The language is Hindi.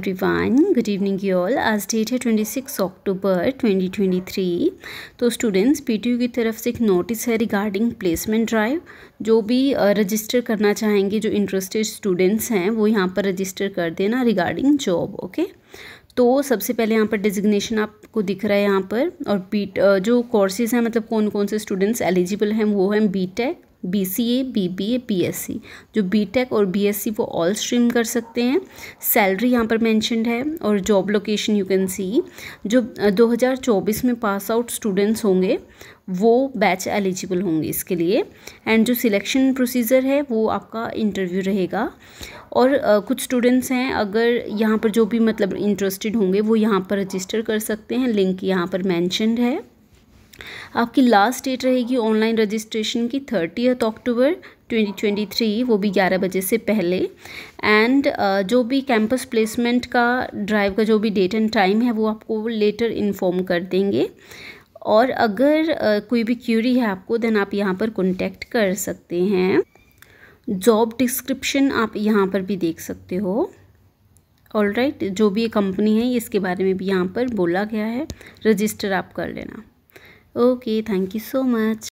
everyone good evening you all आज डेट है twenty six October twenty twenty three तो स्टूडेंट्स पी टी यू की तरफ से एक नोटिस है रिगार्डिंग प्लेसमेंट ड्राइव जो भी रजिस्टर करना चाहेंगे जो इंटरेस्टेड स्टूडेंट्स हैं वो यहाँ पर रजिस्टर कर देना रिगार्डिंग जॉब ओके तो सबसे पहले यहाँ पर डिजिग्नेशन आपको दिख रहा है यहाँ पर और बीट जो कोर्सेज़ हैं मतलब कौन कौन से स्टूडेंट्स एलिजिबल हैं वो हैं B Tech B C A B B A B S C जो बी टेक और बी एस सी वो ऑल स्ट्रीम कर सकते हैं सैलरी यहाँ पर मैंशनड है और job location you can see जो 2024 में पास आउट स्टूडेंट्स होंगे वो बैच एलिजिबल होंगे इसके लिए एंड जो सिलेक्शन प्रोसीजर है वो आपका इंटरव्यू रहेगा और आ, कुछ स्टूडेंट्स हैं अगर यहाँ पर जो भी मतलब इंटरेस्टेड होंगे वो यहाँ पर रजिस्टर कर सकते हैं लिंक यहाँ पर मैंशनड है आपकी लास्ट डेट रहेगी ऑनलाइन रजिस्ट्रेशन की थर्टीथ अक्टूबर 2023 वो भी 11 बजे से पहले एंड uh, जो भी कैंपस प्लेसमेंट का ड्राइव का जो भी डेट एंड टाइम है वो आपको लेटर इन्फॉर्म कर देंगे और अगर uh, कोई भी क्यूरी है आपको देन आप यहाँ पर कॉन्टैक्ट कर सकते हैं जॉब डिस्क्रिप्शन आप यहाँ पर भी देख सकते हो ऑल राइट right, जो भी कंपनी है इसके बारे में भी यहाँ पर बोला गया है रजिस्टर आप कर लेना okay thank you so much